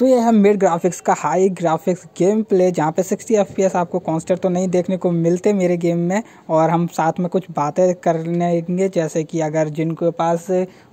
तो ये है मिड ग्राफिक्स का हाई ग्राफिक्स गेम प्ले जहाँ पे 60 एफ आपको कॉन्स्टेंट तो नहीं देखने को मिलते मेरे गेम में और हम साथ में कुछ बातें करने जैसे कि अगर जिनके पास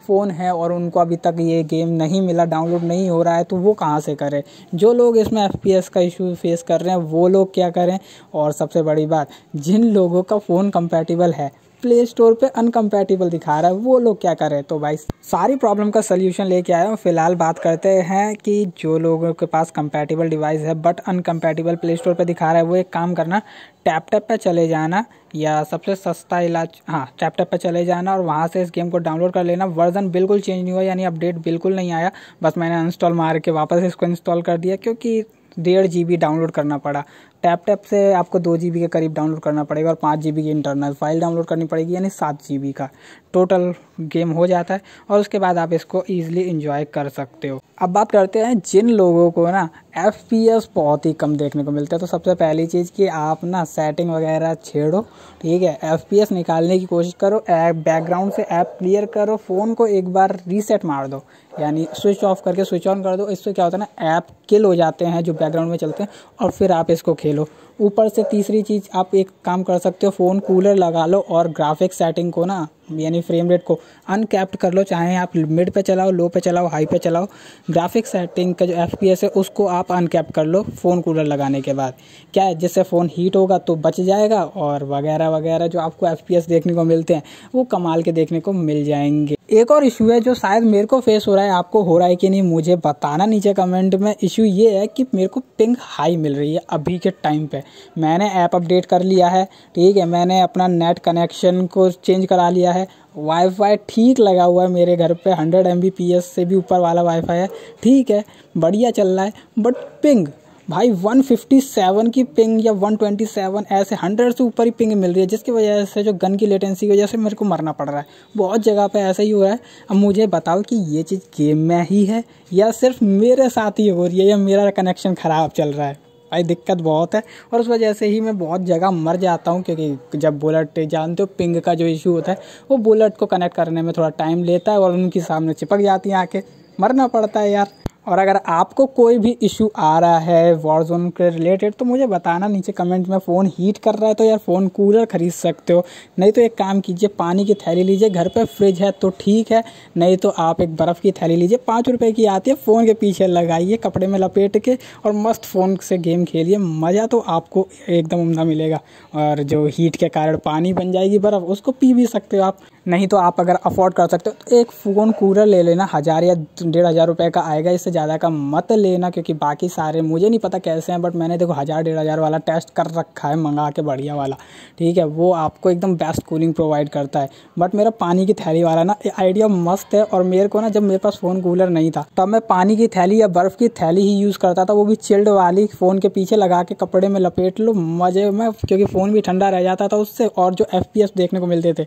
फ़ोन है और उनको अभी तक ये गेम नहीं मिला डाउनलोड नहीं हो रहा है तो वो कहाँ से करें जो लोग इसमें एफ का इशू फेस कर रहे हैं वो लोग क्या करें और सबसे बड़ी बात जिन लोगों का फ़ोन कंपेटिबल है प्ले स्टोर पे अनकम्पैटिबल दिखा रहा है वो लोग क्या कर रहे हैं तो भाई सारी प्रॉब्लम का सलूशन लेके आया हूँ फिलहाल बात करते हैं कि जो लोगों के पास कंपैटिबल डिवाइस है बट अनकम्पैटिबल प्ले स्टोर पे दिखा रहा है वो एक काम करना टैप टैप पे चले जाना या सबसे सस्ता इलाज हाँ टैप टैप पे चले जाना और वहाँ से इस गेम को डाउनलोड कर लेना वर्जन बिल्कुल चेंज नहीं हुआ यानी अपडेट बिल्कुल नहीं आया बस मैंने अनस्टॉल मार के वापस इसको इंस्टॉल कर दिया क्योंकि डेढ़ जी बी डाउनलोड करना पड़ा टैप टैप से आपको दो जी के करीब डाउनलोड करना पड़ेगा और पाँच जी की इंटरनल फाइल डाउनलोड करनी पड़ेगी यानी सात जी का टोटल गेम हो जाता है और उसके बाद आप इसको ईजिली इंजॉय कर सकते हो अब बात करते हैं जिन लोगों को ना एफ पी एस बहुत ही कम देखने को मिलता है तो सबसे पहली चीज़ कि आप ना सेटिंग वगैरह छेड़ो ठीक है एफ पी एस निकालने की कोशिश करो ऐप बैकग्राउंड से ऐप क्लियर करो फ़ोन को एक बार रीसेट मार दो यानी स्विच ऑफ करके स्विच ऑन कर दो इससे क्या होता है ना ऐप किल हो जाते हैं जो बैकग्राउंड में चलते हैं और फिर आप इसको खेलो लो ऊपर से तीसरी चीज़ आप एक काम कर सकते हो फ़ोन कूलर लगा लो और ग्राफिक सेटिंग को ना यानी फ्रेम रेट को अनकैप्ड कर लो चाहे आप मिड पे चलाओ लो पे चलाओ हाई पे चलाओ ग्राफिक सेटिंग का जो एफ है उसको आप अनकैप कर लो फ़ोन कूलर लगाने के बाद क्या है जिससे फ़ोन हीट होगा तो बच जाएगा और वगैरह वगैरह जो आपको एफ देखने को मिलते हैं वो कमाल के देखने को मिल जाएंगे एक और इशू है जो शायद मेरे को फेस हो रहा है आपको हो रहा है कि नहीं मुझे बताना नीचे कमेंट में इशू ये है कि मेरे को पिंग हाई मिल रही है अभी के टाइम पे मैंने ऐप अपडेट कर लिया है ठीक है मैंने अपना नेट कनेक्शन को चेंज करा लिया है वाईफाई ठीक लगा हुआ है मेरे घर पे हंड्रेड एम से भी ऊपर वाला वाईफाई है ठीक है बढ़िया चल रहा है बट पिंग भाई 157 की पिंग या 127 ऐसे 100 से ऊपर ही पिंग मिल रही है जिसकी वजह से जो गन की लेटेंसी की वजह से मेरे को मरना पड़ रहा है बहुत जगह पे ऐसा ही हुआ है अब मुझे बताओ कि ये चीज़ गेम में ही है या सिर्फ मेरे साथ ही हो रही है या मेरा कनेक्शन ख़राब चल रहा है भाई दिक्कत बहुत है और उस वजह से ही मैं बहुत जगह मर जाता हूँ क्योंकि जब बुलेट जानते हो पिंग का जो इशू होता है वो बुलेट को कनेक्ट करने में थोड़ा टाइम लेता है और उनके सामने चिपक जाती है आके मरना पड़ता है यार और अगर आपको कोई भी इशू आ रहा है वॉर जोन के रिलेटेड तो मुझे बताना नीचे कमेंट में फ़ोन हीट कर रहा है तो यार फ़ोन कूलर ख़रीद सकते हो नहीं तो एक काम कीजिए पानी की थैली लीजिए घर पर फ्रिज है तो ठीक है नहीं तो आप एक बर्फ़ की थैली लीजिए पाँच रुपये की आती है फ़ोन के पीछे लगाइए कपड़े में लपेट के और मस्त फ़ोन से गेम खेलिए मज़ा तो आपको एकदम उमदा मिलेगा और जो हीट के कारण पानी बन जाएगी बर्फ़ उसको पी भी सकते हो आप नहीं तो आप अगर अफोर्ड कर सकते हो तो एक फ़ोन कूलर ले लेना हज़ार या डेढ़ हज़ार रुपये का आएगा इससे ज़्यादा का मत लेना क्योंकि बाकी सारे मुझे नहीं पता कैसे हैं बट मैंने देखो हज़ार डेढ़ हज़ार वाला टेस्ट कर रखा है मंगा के बढ़िया वाला ठीक है वो आपको एकदम बेस्ट कूलिंग प्रोवाइड करता है बट मेरा पानी की थैली वाला ना आइडिया मस्त है और मेरे को ना जब मेरे पास फ़ोन कूलर नहीं था तब मैं पानी की थैली या बर्फ़ की थैली ही यूज़ करता था वो भी चिल्ड वाली फ़ोन के पीछे लगा के कपड़े में लपेट लो मज़े में क्योंकि फ़ोन भी ठंडा रह जाता था उससे और जो एफ देखने को मिलते थे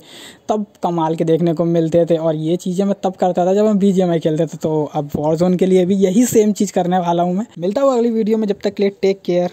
तब कमाल के देखने को मिलते थे और ये चीज़ें मैं तब करता था जब हम बी खेलते थे तो अब वॉर जोन के लिए भी यही सेम चीज़ करने वाला हूँ मैं मिलता हूँ अगली वीडियो में जब तक के लिए टेक केयर